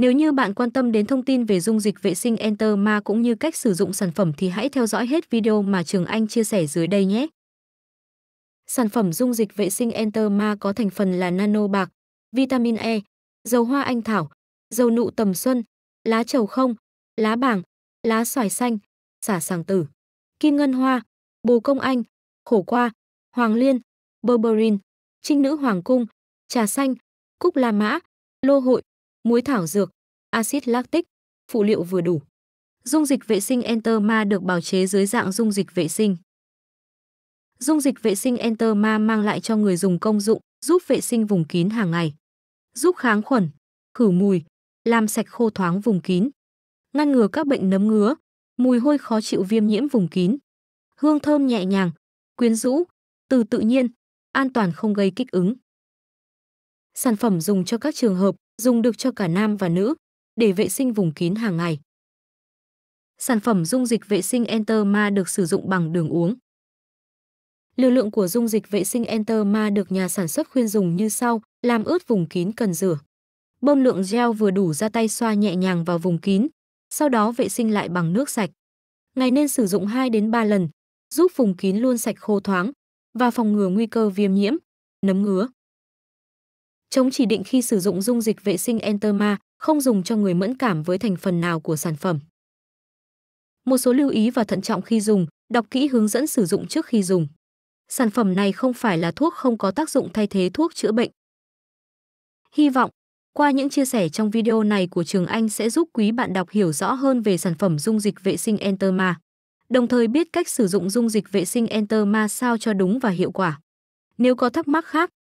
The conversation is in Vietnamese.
Nếu như bạn quan tâm đến thông tin về dung dịch vệ sinh Enterma cũng như cách sử dụng sản phẩm thì hãy theo dõi hết video mà Trường Anh chia sẻ dưới đây nhé. Sản phẩm dung dịch vệ sinh Enterma có thành phần là nano bạc, vitamin E, dầu hoa anh thảo, dầu nụ tầm xuân, lá trầu không, lá bảng, lá xoài xanh, xả sàng tử, kim ngân hoa, bồ công anh, khổ qua, hoàng liên, berberin, trinh nữ hoàng cung, trà xanh, cúc la mã, lô hội, muối thảo dược, axit lactic, phụ liệu vừa đủ. Dung dịch vệ sinh Enterma được bào chế dưới dạng dung dịch vệ sinh. Dung dịch vệ sinh Enterma mang lại cho người dùng công dụng giúp vệ sinh vùng kín hàng ngày, giúp kháng khuẩn, khử mùi, làm sạch khô thoáng vùng kín, ngăn ngừa các bệnh nấm ngứa, mùi hôi khó chịu viêm nhiễm vùng kín. Hương thơm nhẹ nhàng, quyến rũ, từ tự nhiên, an toàn không gây kích ứng sản phẩm dùng cho các trường hợp, dùng được cho cả nam và nữ, để vệ sinh vùng kín hàng ngày. Sản phẩm dung dịch vệ sinh Enterma được sử dụng bằng đường uống. Liều lượng của dung dịch vệ sinh Enterma được nhà sản xuất khuyên dùng như sau, làm ướt vùng kín cần rửa. Bơm lượng gel vừa đủ ra tay xoa nhẹ nhàng vào vùng kín, sau đó vệ sinh lại bằng nước sạch. Ngày nên sử dụng 2 đến 3 lần, giúp vùng kín luôn sạch khô thoáng và phòng ngừa nguy cơ viêm nhiễm, nấm ngứa chống chỉ định khi sử dụng dung dịch vệ sinh Enterma, không dùng cho người mẫn cảm với thành phần nào của sản phẩm. Một số lưu ý và thận trọng khi dùng, đọc kỹ hướng dẫn sử dụng trước khi dùng. Sản phẩm này không phải là thuốc không có tác dụng thay thế thuốc chữa bệnh. Hy vọng, qua những chia sẻ trong video này của Trường Anh sẽ giúp quý bạn đọc hiểu rõ hơn về sản phẩm dung dịch vệ sinh Enterma, đồng thời biết cách sử dụng dung dịch vệ sinh Enterma sao cho đúng và hiệu quả. Nếu có thắc mắc khác,